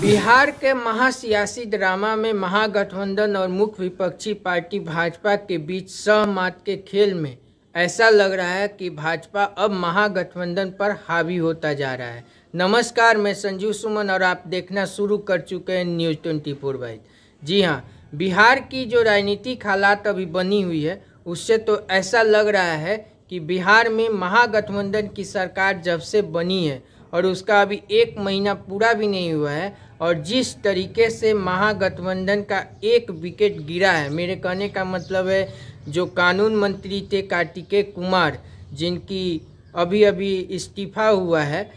बिहार के महासियासी ड्रामा में महागठबंधन और मुख्य विपक्षी पार्टी भाजपा के बीच सहमत के खेल में ऐसा लग रहा है कि भाजपा अब महागठबंधन पर हावी होता जा रहा है नमस्कार मैं संजू सुमन और आप देखना शुरू कर चुके हैं न्यूज़ ट्वेंटी फोर बाई जी हाँ बिहार की जो राजनीतिक हालात अभी बनी हुई है उससे तो ऐसा लग रहा है कि बिहार में महागठबंधन की सरकार जब से बनी है और उसका अभी एक महीना पूरा भी नहीं हुआ है और जिस तरीके से महागठबंधन का एक विकेट गिरा है मेरे कहने का मतलब है जो कानून मंत्री थे कार्तिकेय कुमार जिनकी अभी अभी इस्तीफा हुआ है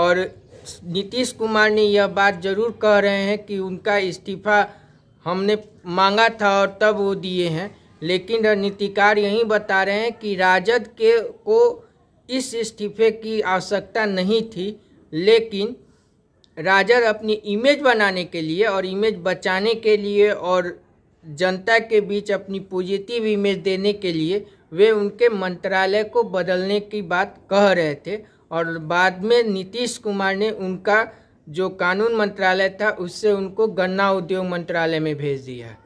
और नीतीश कुमार ने यह बात जरूर कह रहे हैं कि उनका इस्तीफा हमने मांगा था और तब वो दिए हैं लेकिन रणनीतिकार यही बता रहे हैं कि राजद के को इस इस्तीफे की आवश्यकता नहीं थी लेकिन राजद अपनी इमेज बनाने के लिए और इमेज बचाने के लिए और जनता के बीच अपनी पॉजिटिव इमेज देने के लिए वे उनके मंत्रालय को बदलने की बात कह रहे थे और बाद में नीतीश कुमार ने उनका जो कानून मंत्रालय था उससे उनको गन्ना उद्योग मंत्रालय में भेज दिया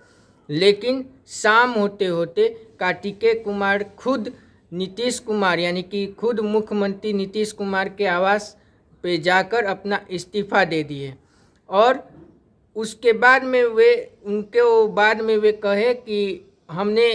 लेकिन शाम होते होते कार्तिकेय कुमार खुद नीतीश कुमार यानी कि खुद मुख्यमंत्री नीतीश कुमार के आवास पे जाकर अपना इस्तीफ़ा दे दिए और उसके बाद में वे उनके बाद में वे कहे कि हमने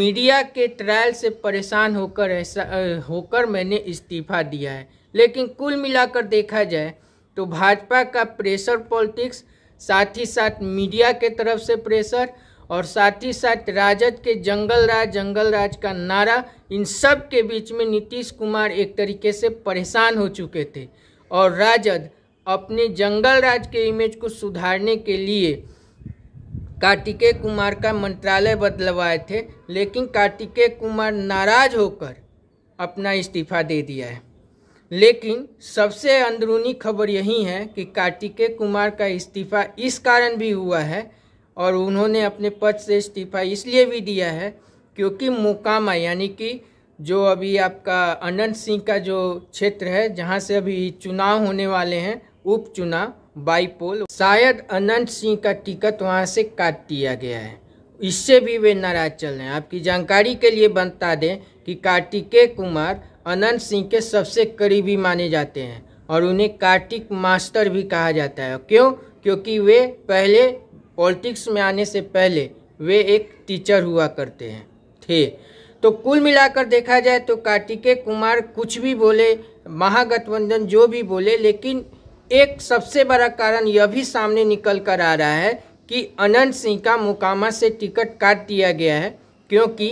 मीडिया के ट्रायल से परेशान होकर ऐसा होकर मैंने इस्तीफ़ा दिया है लेकिन कुल मिलाकर देखा जाए तो भाजपा का प्रेशर पॉलिटिक्स साथ ही साथ मीडिया के तरफ से प्रेशर और साथ ही साथ राजद के जंगल राज जंगल राज का नारा इन सब के बीच में नीतीश कुमार एक तरीके से परेशान हो चुके थे और राजद अपने जंगल राज के इमेज को सुधारने के लिए कार्तिकेय कुमार का मंत्रालय बदलवाए थे लेकिन कार्तिकेय कुमार नाराज होकर अपना इस्तीफा दे दिया है लेकिन सबसे अंदरूनी खबर यही है कि कार्तिकेय कुमार का इस्तीफा इस कारण भी हुआ है और उन्होंने अपने पद से इस्तीफा इसलिए भी दिया है क्योंकि मोकामा यानी कि जो अभी आपका अनंत सिंह का जो क्षेत्र है जहाँ से अभी चुनाव होने वाले हैं उपचुनाव बाईपोल शायद अनंत सिंह का टिकट वहाँ से काट दिया गया है इससे भी वे नाराज चल रहे हैं आपकी जानकारी के लिए बता दें कि कार्तिकेय कुमार अनंत सिंह के सबसे करीबी माने जाते हैं और उन्हें कार्तिक मास्टर भी कहा जाता है क्यों क्योंकि वे पहले पॉलिटिक्स में आने से पहले वे एक टीचर हुआ करते हैं थे तो कुल मिलाकर देखा जाए तो कार्तिकेय कुमार कुछ भी बोले महागठबंधन जो भी बोले लेकिन एक सबसे बड़ा कारण यह भी सामने निकल कर आ रहा है कि अनंत सिंह का मुकामा से टिकट काट दिया गया है क्योंकि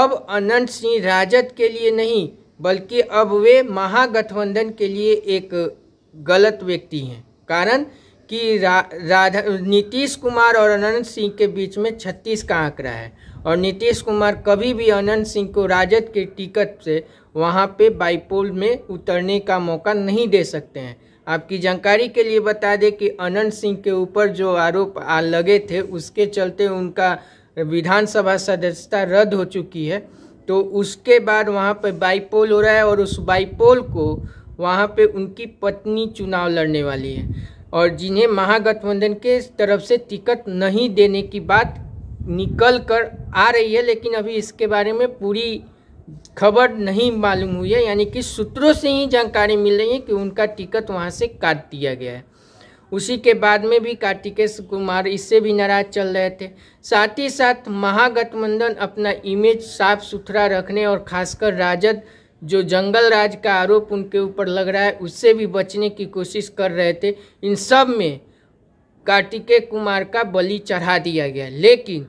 अब अनंत सिंह राजद के लिए नहीं बल्कि अब वे महागठबंधन के लिए एक गलत व्यक्ति हैं कारण कि राधा नीतीश कुमार और अनंत सिंह के बीच में छत्तीस का आंकड़ा है और नीतीश कुमार कभी भी अनंत सिंह को राजद के टिकट से वहाँ पे बाईपोल में उतरने का मौका नहीं दे सकते हैं आपकी जानकारी के लिए बता दें कि अनंत सिंह के ऊपर जो आरोप लगे थे उसके चलते उनका विधानसभा सदस्यता रद्द हो चुकी है तो उसके बाद वहाँ पर बाईपोल हो रहा है और उस बाईपोल को वहाँ पर उनकी पत्नी चुनाव लड़ने वाली है और जिन्हें महागठबंधन के तरफ से टिकट नहीं देने की बात निकल कर आ रही है लेकिन अभी इसके बारे में पूरी खबर नहीं मालूम हुई है यानी कि सूत्रों से ही जानकारी मिल रही है कि उनका टिकट वहाँ से काट दिया गया है उसी के बाद में भी कार्तिकेश कुमार इससे भी नाराज चल रहे थे साथ ही साथ महागठबंधन अपना इमेज साफ सुथरा रखने और खासकर राजद जो जंगल राज का आरोप उनके ऊपर लग रहा है उससे भी बचने की कोशिश कर रहे थे इन सब में कार्तिकेय कुमार का बलि चढ़ा दिया गया लेकिन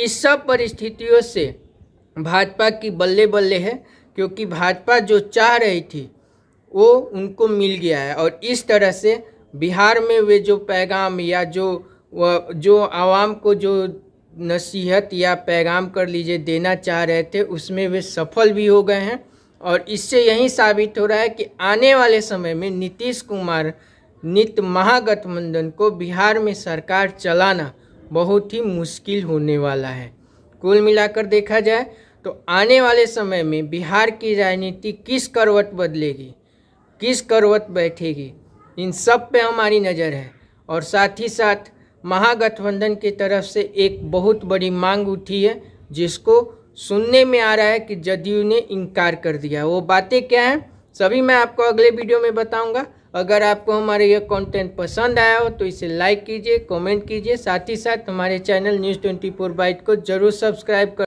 इस सब परिस्थितियों से भाजपा की बल्ले बल्ले है क्योंकि भाजपा जो चाह रही थी वो उनको मिल गया है और इस तरह से बिहार में वे जो पैगाम या जो जो आवाम को जो नसीहत या पैगाम कर लीजिए देना चाह रहे थे उसमें वे सफल भी हो गए हैं और इससे यही साबित हो रहा है कि आने वाले समय में नीतीश कुमार नित महागठबंधन को बिहार में सरकार चलाना बहुत ही मुश्किल होने वाला है कुल मिलाकर देखा जाए तो आने वाले समय में बिहार की राजनीति किस करवट बदलेगी किस करवट बैठेगी इन सब पे हमारी नज़र है और साथ ही साथ महागठबंधन की तरफ से एक बहुत बड़ी मांग उठी है जिसको सुनने में आ रहा है कि जदयू ने इनकार कर दिया वो बातें क्या हैं सभी मैं आपको अगले वीडियो में बताऊंगा अगर आपको हमारे ये कंटेंट पसंद आया हो तो इसे लाइक कीजिए कमेंट कीजिए साथ ही साथ हमारे channel news twenty four byte को ज़रूर सब्सक्राइब कर